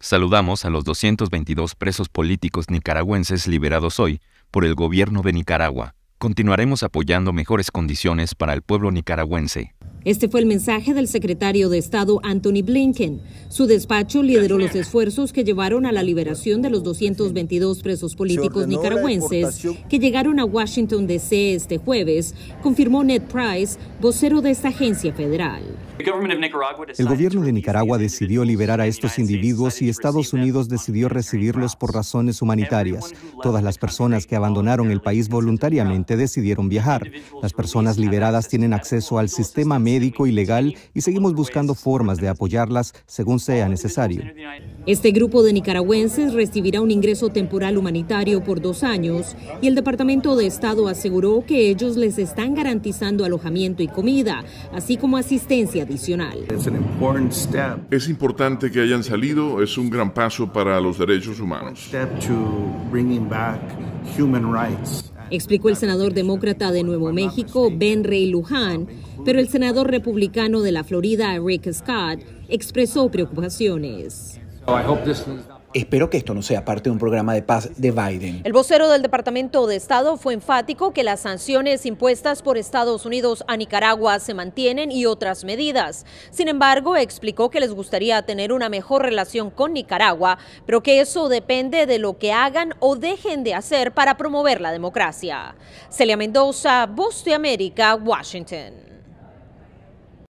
Saludamos a los 222 presos políticos nicaragüenses liberados hoy por el gobierno de Nicaragua. Continuaremos apoyando mejores condiciones para el pueblo nicaragüense. Este fue el mensaje del secretario de Estado Anthony Blinken. Su despacho lideró los esfuerzos que llevaron a la liberación de los 222 presos políticos nicaragüenses que llegaron a Washington D.C. este jueves, confirmó Ned Price, vocero de esta agencia federal. El gobierno de Nicaragua decidió liberar a estos individuos y Estados Unidos decidió recibirlos por razones humanitarias. Todas las personas que abandonaron el país voluntariamente decidieron viajar. Las personas liberadas tienen acceso al sistema médico y legal y seguimos buscando formas de apoyarlas según sea necesario. Este grupo de nicaragüenses recibirá un ingreso temporal humanitario por dos años y el Departamento de Estado aseguró que ellos les están garantizando alojamiento y comida, así como asistencia adicional. Es importante que hayan salido, es un gran paso para los derechos humanos explicó el senador demócrata de Nuevo México, Ben Ray Luján, pero el senador republicano de la Florida, Rick Scott, expresó preocupaciones. Espero que esto no sea parte de un programa de paz de Biden. El vocero del Departamento de Estado fue enfático que las sanciones impuestas por Estados Unidos a Nicaragua se mantienen y otras medidas. Sin embargo, explicó que les gustaría tener una mejor relación con Nicaragua, pero que eso depende de lo que hagan o dejen de hacer para promover la democracia. Celia Mendoza, Voz de América, Washington.